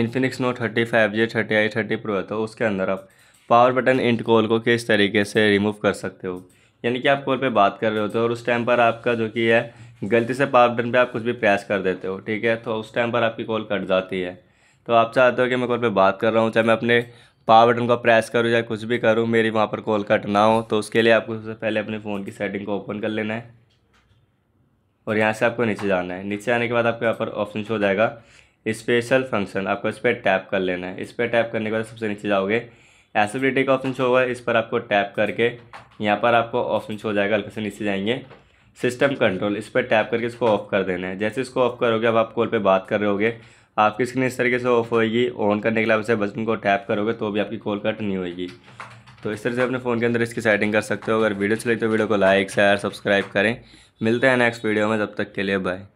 Infinix Note thirty five G thirty I thirty pro है तो उसके अंदर आप पावर बटन इंट कॉल को किस तरीके से रिमूव कर सकते हो यानी कि आप कॉल पे बात कर रहे होते हो और उस टाइम पर आपका जो कि है गलती से पावर बटन पे आप कुछ भी प्रेस कर देते हो ठीक है तो उस टाइम पर आपकी कॉल कट जाती है तो आप चाहते हो कि मैं कॉल पर बात कर रहा हूँ चाहे मैं अपने पावर बटन को प्रेस करूँ या कुछ भी करूँ मेरी वहाँ पर कॉल कट ना हो तो उसके लिए आपको सबसे पहले अपने फ़ोन की सेटिंग को ओपन कर लेना है और यहाँ से आपको नीचे जाना है नीचे आने के बाद आपको यहाँ पर ऑप्शन शो जाएगा स्पेशल फंक्शन आपको इस पर टैप कर लेना है इस पर टैप करने के बाद सबसे नीचे जाओगे एसिबिलिटी का ऑप्शन शो होगा इस पर आपको टैप करके यहाँ पर आपको ऑप्शन शो हो जाएगा हल्के से नीचे जाएंगे सिस्टम कंट्रोल इस पर टैप करके इसको ऑफ कर देना है जैसे इसको ऑफ करोगे अब आप कॉल पर बात कर रहे होगे आपकी स्क्रीन इस तरीके से ऑफ होएगी ऑन करने के लिए आप इसे बटन को टैप करोगे तो भी आपकी कॉल कट नहीं होगी तो इस तरह से अपने फ़ोन के अंदर इसकी सेटिंग कर सकते हो अगर वीडियो चले तो वीडियो को लाइक शेयर सब्सक्राइब करें मिलते हैं नेक्स्ट वीडियो में जब तक के लिए बाय